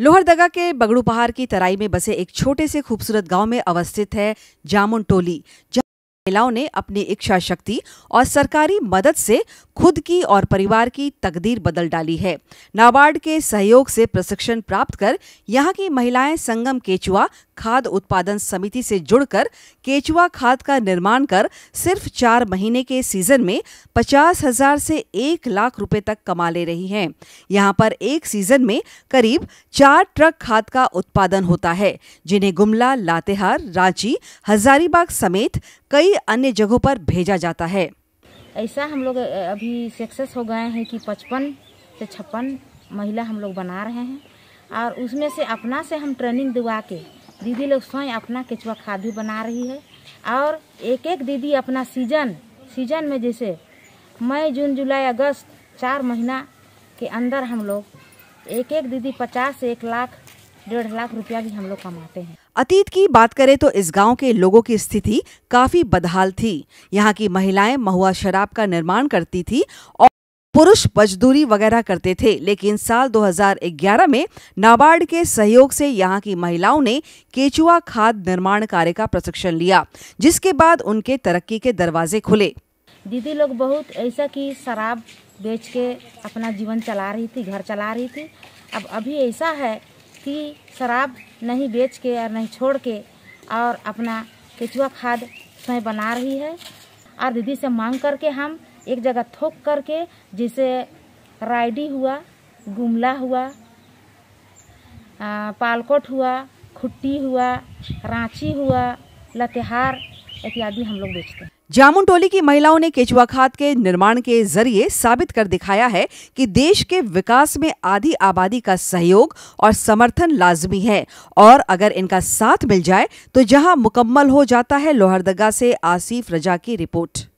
लोहरदगा के बगड़ू पहाड़ की तराई में बसे एक छोटे से खूबसूरत गांव में अवस्थित है जामुन टोली जहाँ महिलाओं ने अपनी इच्छा शक्ति और सरकारी मदद से खुद की और परिवार की तकदीर बदल डाली है नाबार्ड के सहयोग से प्रशिक्षण प्राप्त कर यहाँ की महिलाएं संगम केचुआ खाद उत्पादन समिति से जुड़कर केचुआ खाद का निर्माण कर सिर्फ चार महीने के सीजन में पचास हजार से एक लाख रुपए तक कमा ले रही हैं। यहाँ पर एक सीजन में करीब चार ट्रक खाद का उत्पादन होता है जिन्हें गुमला लातेहार रांची हजारीबाग समेत कई अन्य जगहों पर भेजा जाता है ऐसा हम लोग अभी सक्सेस हो गए हैं कि पचपन से छप्पन महिला हम लोग बना रहे हैं और उसमें से अपना से हम ट्रेनिंग दिवा के दीदी लोग स्वयं अपना केचुआ खाद भी बना रही है और एक एक दीदी अपना सीजन सीजन में जैसे मई जून जुलाई अगस्त चार महीना के अंदर हम लोग एक एक दीदी पचास से एक लाख डेढ़ लाख रुपया भी हम लोग कमाते हैं अतीत की बात करें तो इस गांव के लोगों की स्थिति काफी बदहाल थी यहाँ की महिलाएं महुआ शराब का निर्माण करती थी और पुरुष मजदूरी वगैरह करते थे लेकिन साल 2011 में नाबार्ड के सहयोग से यहाँ की महिलाओं ने केचुआ खाद निर्माण कार्य का प्रशिक्षण लिया जिसके बाद उनके तरक्की के दरवाजे खुले दीदी लोग बहुत ऐसा कि शराब बेच के अपना जीवन चला रही थी घर चला रही थी अब अभी ऐसा है कि शराब नहीं बेच के और नहीं छोड़ के और अपना केचुआ खाद स्वयं बना रही है और दीदी से मांग करके हम एक जगह थोक करके जिसे रायडी हुआ गुमला हुआ पालकोट हुआ खुट्टी हुआ रांची हुआ लतेहार इत्यादि हम लोग बेचते हैं जामुन टोली की महिलाओं ने केचुआ खाद के निर्माण के जरिए साबित कर दिखाया है कि देश के विकास में आधी आबादी का सहयोग और समर्थन लाजमी है और अगर इनका साथ मिल जाए तो जहां मुकम्मल हो जाता है लोहरदगा से आसिफ रजा की रिपोर्ट